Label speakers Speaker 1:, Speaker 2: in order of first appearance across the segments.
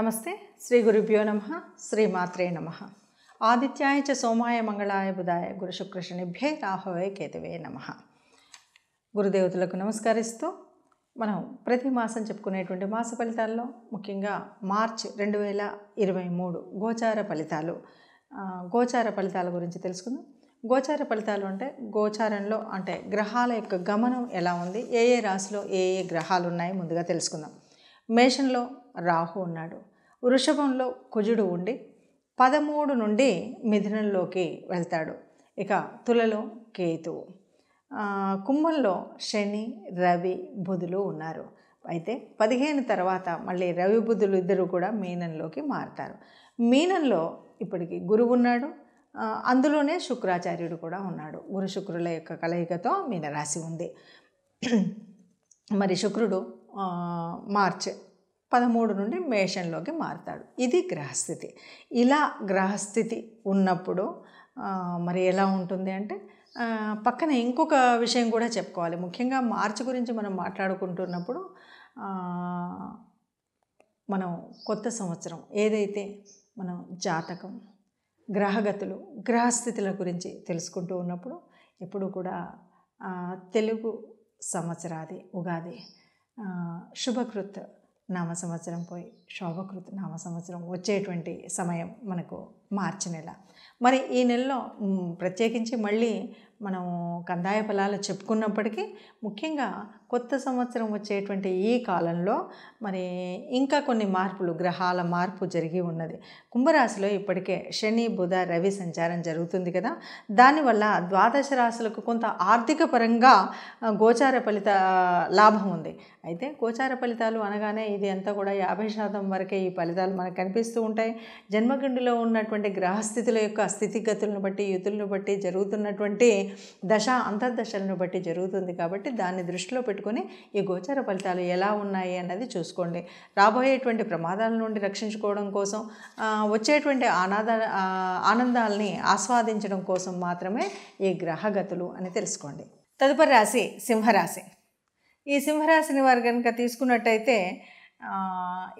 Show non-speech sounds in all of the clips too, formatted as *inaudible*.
Speaker 1: నమస్తే శ్రీ గురుభ్యో నమ మాత్రే నమ ఆదిత్యాయ చ సోమాయ మంగళాయ బుధాయ గురుశుక్రశనిభ్యే రాహవే కేతవే నమ గురుదేవతలకు నమస్కరిస్తూ మనం ప్రతి మాసం చెప్పుకునేటువంటి మాస ఫలితాల్లో ముఖ్యంగా మార్చ్ రెండు వేల ఇరవై మూడు గోచార ఫలితాలు గోచార ఫలితాల గురించి తెలుసుకుందాం గోచార ఫలితాలు అంటే గోచారంలో అంటే గ్రహాల యొక్క గమనం ఎలా ఉంది ఏ ఏ రాశిలో ఏ ఏ గ్రహాలు ఉన్నాయి ముందుగా తెలుసుకుందాం మేషంలో రాహు ఉన్నాడు వృషభంలో కుజుడు ఉండి పదమూడు నుండి మిథునంలోకి వెళ్తాడు ఇక తులలో కేతువు కుంభంలో శని రవి బుధులు ఉన్నారు అయితే పదిహేను తర్వాత మళ్ళీ రవి బుధులు ఇద్దరు కూడా మీనంలోకి మారుతారు మీనంలో ఇప్పటికి గురువు ఉన్నాడు అందులోనే శుక్రాచార్యుడు కూడా ఉన్నాడు గురు శుక్రుల యొక్క కలయికతో మీనరాశి ఉంది *clears throat* మరి శుక్రుడు మార్చ్ పదమూడు నుండి మేషంలోకి మారుతాడు ఇది గ్రహస్థితి ఇలా గ్రహస్థితి ఉన్నప్పుడు మరి ఎలా ఉంటుంది అంటే పక్కన ఇంకొక విషయం కూడా చెప్పుకోవాలి ముఖ్యంగా మార్చి గురించి మనం మాట్లాడుకుంటున్నప్పుడు మనం కొత్త సంవత్సరం ఏదైతే మనం జాతకం గ్రహగతులు గ్రహస్థితుల గురించి తెలుసుకుంటూ ఉన్నప్పుడు ఎప్పుడు కూడా తెలుగు సంవత్సరాది ఉగాది శుభకృత్ నామ సంవత్సరం పోయి శోభకృత నామ సంవత్సరం వచ్చేటువంటి సమయం మనకు మార్చి నెల మరి ఈ నెలలో ప్రత్యేకించి మళ్ళీ మనం కందాయ ఫలాలు చెప్పుకున్నప్పటికీ ముఖ్యంగా కొత్త సంవత్సరం వచ్చేటువంటి ఈ కాలంలో మరి ఇంకా కొన్ని మార్పులు గ్రహాల మార్పు జరిగి ఉన్నది కుంభరాశిలో ఇప్పటికే శని బుధ రవి సంచారం జరుగుతుంది కదా దానివల్ల ద్వాదశ రాశులకు కొంత ఆర్థిక పరంగా గోచార ఫలిత లాభం ఉంది అయితే గోచార ఫలితాలు అనగానే ఇది అంతా కూడా యాభై శాతం వరకే ఈ ఫలితాలు మనకు కనిపిస్తూ ఉంటాయి జన్మగుండిలో ఉన్నటువంటి గ్రహస్థితుల యొక్క స్థితిగతులను బట్టి యుతులను బట్టి జరుగుతున్నటువంటి దశ అంతర్దశలను బట్టి జరుగుతుంది కాబట్టి దాన్ని దృష్టిలో పెట్టు పెట్టుకొని ఈ గోచార ఫలితాలు ఎలా ఉన్నాయి అన్నది చూసుకోండి రాబోయేటువంటి ప్రమాదాల నుండి రక్షించుకోవడం కోసం వచ్చేటువంటి ఆనాద ఆనందాల్ని ఆస్వాదించడం కోసం మాత్రమే ఈ గ్రహగతులు అని తెలుసుకోండి తదుపరి రాశి సింహరాశి ఈ సింహరాశిని వారు కనుక తీసుకున్నట్టయితే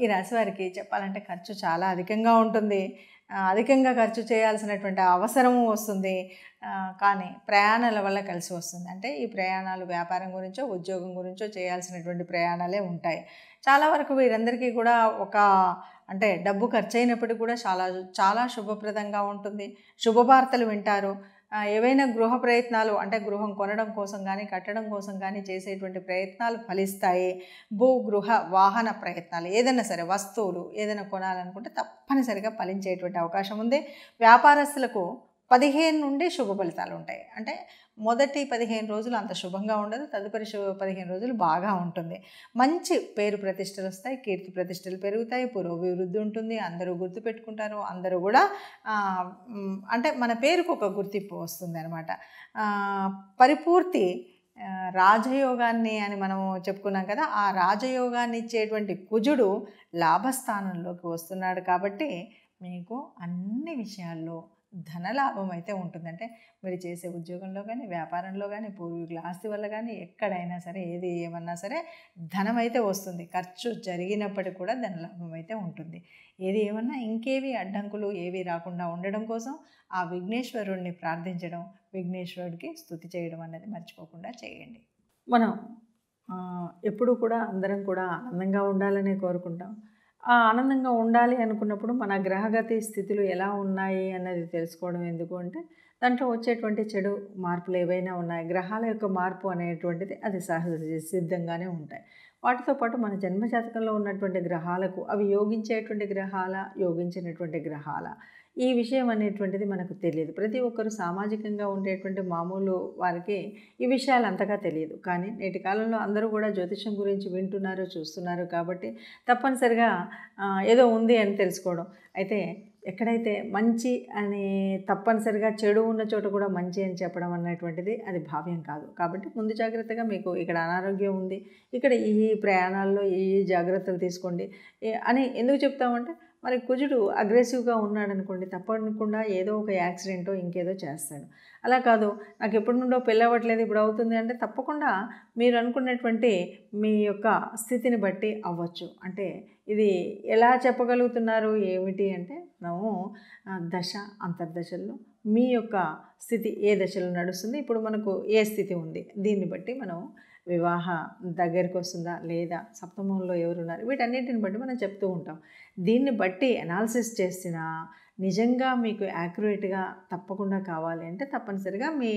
Speaker 1: ఈ రాశి వారికి చెప్పాలంటే ఖర్చు చాలా అధికంగా ఉంటుంది అధికంగా ఖర్చు చేయాల్సినటువంటి అవసరము వస్తుంది కానీ ప్రయాణాల వల్ల కలిసి వస్తుంది అంటే ఈ ప్రయాణాలు వ్యాపారం గురించో ఉద్యోగం గురించో చేయాల్సినటువంటి ప్రయాణాలే ఉంటాయి చాలా వరకు వీరందరికీ కూడా ఒక అంటే డబ్బు ఖర్చు అయినప్పటికీ కూడా చాలా చాలా శుభప్రదంగా ఉంటుంది శుభవార్తలు వింటారు ఏవైనా గృహ ప్రయత్నాలు అంటే గృహం కొనడం కోసం కానీ కట్టడం కోసం కానీ చేసేటువంటి ప్రయత్నాలు ఫలిస్తాయి భూ గృహ వాహన ప్రయత్నాలు ఏదైనా సరే వస్తువులు ఏదైనా కొనాలనుకుంటే తప్పనిసరిగా ఫలించేటువంటి అవకాశం ఉంది వ్యాపారస్తులకు పదిహేను నుండి శుభ ఫలితాలు ఉంటాయి అంటే మొదటి పదిహేను రోజులు అంత శుభంగా ఉండదు తదుపరి పదిహేను రోజులు బాగా ఉంటుంది మంచి పేరు ప్రతిష్టలు వస్తాయి కీర్తి ప్రతిష్టలు పెరుగుతాయి పురోభివృద్ధి ఉంటుంది అందరూ గుర్తుపెట్టుకుంటారు అందరూ కూడా అంటే మన పేరుకు ఒక గుర్తింపు వస్తుంది అనమాట పరిపూర్తి రాజయోగాన్ని అని మనము చెప్పుకున్నాం కదా ఆ రాజయోగాన్ని ఇచ్చేటువంటి కుజుడు లాభస్థానంలోకి వస్తున్నాడు కాబట్టి మీకు అన్ని విషయాల్లో ధనలాభం అయితే ఉంటుందంటే మీరు చేసే ఉద్యోగంలో కానీ వ్యాపారంలో కానీ పూర్వీకుల ఆస్తి వల్ల కానీ ఎక్కడైనా సరే ఏది ఏమన్నా సరే ధనం అయితే వస్తుంది ఖర్చు జరిగినప్పటికీ కూడా ధనలాభం అయితే ఉంటుంది ఏది ఏమన్నా ఇంకేవి అడ్డంకులు ఏవి రాకుండా ఉండడం కోసం ఆ విఘ్నేశ్వరుణ్ణి ప్రార్థించడం విఘ్నేశ్వరుడికి స్థుతి చేయడం అనేది మర్చిపోకుండా చేయండి మనం ఎప్పుడు కూడా అందరం కూడా ఆనందంగా ఉండాలనే కోరుకుంటాం ఆనందంగా ఉండాలి అనుకున్నప్పుడు మన గ్రహగతి స్థితులు ఎలా ఉన్నాయి అన్నది తెలుసుకోవడం ఎందుకు అంటే దాంట్లో వచ్చేటువంటి చెడు మార్పులు ఏవైనా ఉన్నాయి గ్రహాల యొక్క మార్పు అనేటువంటిది అది సహజ సిద్ధంగానే ఉంటాయి వాటితో పాటు మన జన్మజాతకంలో ఉన్నటువంటి గ్రహాలకు అవి యోగించేటువంటి గ్రహాల యోగించినటువంటి గ్రహాల ఈ విషయం అనేటువంటిది మనకు తెలియదు ప్రతి ఒక్కరు సామాజికంగా ఉండేటువంటి మామూలు వారికి ఈ విషయాలు అంతగా తెలియదు కానీ నేటి కాలంలో అందరూ కూడా జ్యోతిషం గురించి వింటున్నారు చూస్తున్నారు కాబట్టి తప్పనిసరిగా ఏదో ఉంది అని తెలుసుకోవడం అయితే ఎక్కడైతే మంచి అని తప్పనిసరిగా చెడు ఉన్న చోట కూడా మంచి అని చెప్పడం అనేటువంటిది అది భావ్యం కాదు కాబట్టి ముందు జాగ్రత్తగా మీకు ఇక్కడ అనారోగ్యం ఉంది ఇక్కడ ఈ ప్రయాణాల్లో ఈ జాగ్రత్తలు తీసుకోండి అని ఎందుకు చెప్తామంటే మరి కుజుడు అగ్రెసివ్గా ఉన్నాడు అనుకోండి తప్పకుండా ఏదో ఒక యాక్సిడెంటో ఇంకేదో చేస్తాడు అలా కాదు నాకు ఎప్పటి నుండో పెళ్ళి అవ్వట్లేదు ఇప్పుడు అవుతుంది అంటే తప్పకుండా మీరు అనుకున్నటువంటి మీ యొక్క స్థితిని బట్టి అవ్వచ్చు అంటే ఇది ఎలా చెప్పగలుగుతున్నారు ఏమిటి అంటే మనము దశ అంతర్దశల్లో మీ యొక్క స్థితి ఏ దశలో నడుస్తుంది ఇప్పుడు మనకు ఏ స్థితి ఉంది దీన్ని బట్టి మనం వివాహ దగ్గరికి వస్తుందా లేదా సప్తమంలో ఎవరు ఉన్నారు వీటన్నిటిని బట్టి మనం చెప్తూ ఉంటాం దీన్ని బట్టి అనాలిసిస్ చేసినా నిజంగా మీకు యాక్యురేట్గా తప్పకుండా కావాలి అంటే తప్పనిసరిగా మీ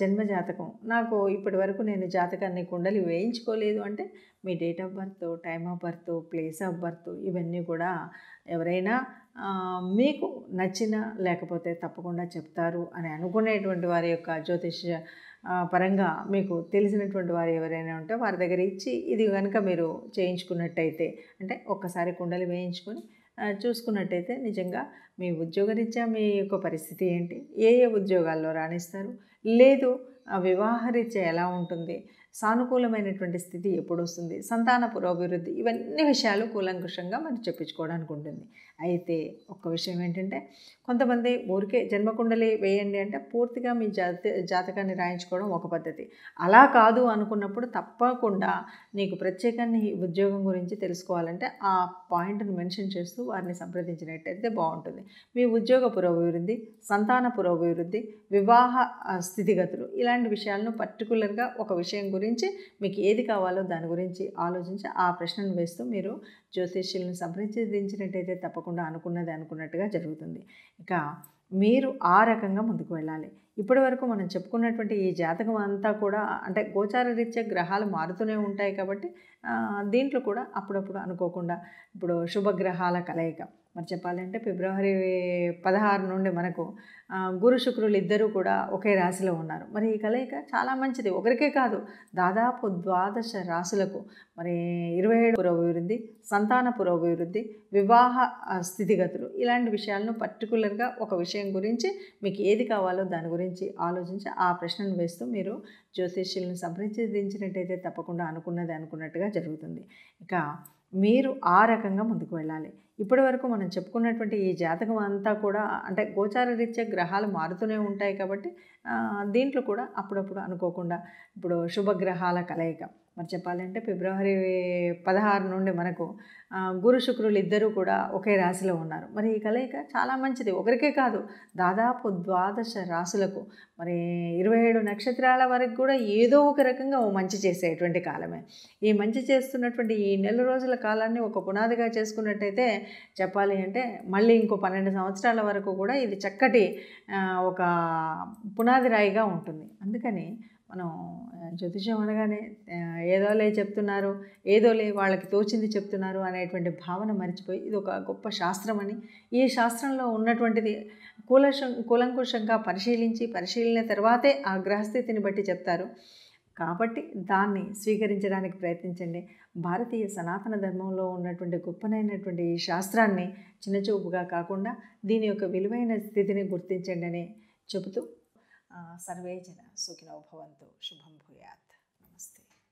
Speaker 1: జన్మ జాతకం నాకు ఇప్పటి వరకు నేను జాతకాన్ని కుండలు వేయించుకోలేదు అంటే మీ date of birth time of birth place of birth ఇవన్నీ కూడా ఎవరైనా మీకు నచ్చిన లేకపోతే తప్పకుండా చెప్తారు అని అనుకునేటువంటి వారి యొక్క జ్యోతిష పరంగా మీకు తెలిసినటువంటి వారు ఎవరైనా ఉంటే వారి దగ్గర ఇచ్చి ఇది కనుక మీరు చేయించుకున్నట్టయితే అంటే ఒక్కసారి కుండలు వేయించుకొని చూసుకున్నట్టయితే నిజంగా మీ ఉద్యోగరీత్యా మీ యొక్క పరిస్థితి ఏంటి ఏ ఏ ఉద్యోగాల్లో రాణిస్తారు లేదు వివాహరీత్యా ఎలా ఉంటుంది సానుకూలమైనటువంటి స్థితి ఎప్పుడు వస్తుంది సంతాన పురోభివృద్ధి ఇవన్నీ విషయాలు కూలంకుషంగా మరి చెప్పించుకోవడానికి ఉంటుంది అయితే ఒక్క విషయం ఏంటంటే కొంతమంది ఊరికే జన్మకుండలి వేయండి అంటే పూర్తిగా మీ జాత జాతకాన్ని రాయించుకోవడం ఒక పద్ధతి అలా కాదు అనుకున్నప్పుడు తప్పకుండా నీకు ప్రత్యేకాన్ని ఉద్యోగం గురించి తెలుసుకోవాలంటే ఆ పాయింట్ను మెన్షన్ చేస్తూ వారిని సంప్రదించినట్టయితే బాగుంటుంది మీ ఉద్యోగ పురోభివృద్ధి సంతాన పురోభివృద్ధి వివాహ స్థితిగతులు ఇలాంటి విషయాలను పర్టికులర్గా ఒక విషయం గురించి మీకు ఏది కావాలో దాని గురించి ఆలోచించి ఆ ప్రశ్నను వేస్తూ మీరు జ్యోతిష్యులను సంప్రదించినట్టయితే తప్పకుండా అనుకున్నది అనుకున్నట్టుగా జరుగుతుంది ఇక మీరు ఆ రకంగా ముందుకు వెళ్ళాలి ఇప్పటి వరకు మనం చెప్పుకున్నటువంటి ఈ జాతకం అంతా కూడా అంటే గోచార రీత్యా గ్రహాలు మారుతూనే ఉంటాయి కాబట్టి దీంట్లో కూడా అప్పుడప్పుడు అనుకోకుండా ఇప్పుడు శుభగ్రహాల కలయిక మరి చెప్పాలంటే ఫిబ్రవరి పదహారు నుండి మనకు గురు శుక్రులు ఇద్దరూ కూడా ఒకే రాశిలో ఉన్నారు మరి ఈ కలయిక చాలా మంచిది ఒకరికే కాదు దాదాపు ద్వాదశ రాశులకు మరి ఇరవై ఏడు పురోభివృద్ధి సంతాన పురోభివృద్ధి వివాహ స్థితిగతులు ఇలాంటి విషయాలను పర్టికులర్గా ఒక విషయం గురించి మీకు ఏది కావాలో దాని గురించి ఆలోచించి ఆ ప్రశ్నను వేస్తూ మీరు జ్యోతిష్యులను సంప్రదించినట్టయితే తప్పకుండా అనుకున్నది అనుకున్నట్టుగా జరుగుతుంది ఇక మీరు ఆ రకంగా ముందుకు వెళ్ళాలి ఇప్పటి వరకు మనం చెప్పుకున్నటువంటి ఈ జాతకం అంతా కూడా అంటే గోచార రీత్యా గ్రహాలు మారుతూనే ఉంటాయి కాబట్టి దీంట్లో కూడా అప్పుడప్పుడు అనుకోకుండా ఇప్పుడు శుభగ్రహాల కలయిక మరి చెప్పాలంటే ఫిబ్రవరి పదహారు నుండి మనకు గురు శుక్రులు ఇద్దరూ కూడా ఒకే రాశిలో ఉన్నారు మరి ఈ కలయిక చాలా మంచిది ఒకరికే కాదు దాదాపు ద్వాదశ రాశులకు మరి ఇరవై ఏడు నక్షత్రాల వరకు కూడా ఏదో ఒక రకంగా ఓ మంచి చేసేటువంటి కాలమే ఈ మంచి చేస్తున్నటువంటి ఈ నెల రోజుల కాలాన్ని ఒక పునాదిగా చేసుకున్నట్టయితే చెప్పాలి అంటే మళ్ళీ ఇంకో పన్నెండు సంవత్సరాల వరకు కూడా ఇది చక్కటి ఒక పునాది రాయిగా ఉంటుంది అందుకని మనం జ్యోతిషం అనగానే ఏదోలే చెప్తున్నారు ఏదోలే వాళ్ళకి తోచింది చెప్తున్నారు అనేటువంటి భావన మర్చిపోయి ఇది ఒక గొప్ప శాస్త్రం అని ఈ శాస్త్రంలో ఉన్నటువంటిది కూలశం కూలంకుషంగా పరిశీలించి పరిశీలన తర్వాతే ఆ గ్రహస్థితిని బట్టి చెప్తారు కాబట్టి దాన్ని స్వీకరించడానికి ప్రయత్నించండి భారతీయ సనాతన ధర్మంలో ఉన్నటువంటి గొప్పనైనటువంటి ఈ శాస్త్రాన్ని చిన్నచూపుగా కాకుండా దీని యొక్క విలువైన స్థితిని గుర్తించండి అని చెబుతూ सर्वे जन सुखिनो भवन्तु शुभं भवन्तु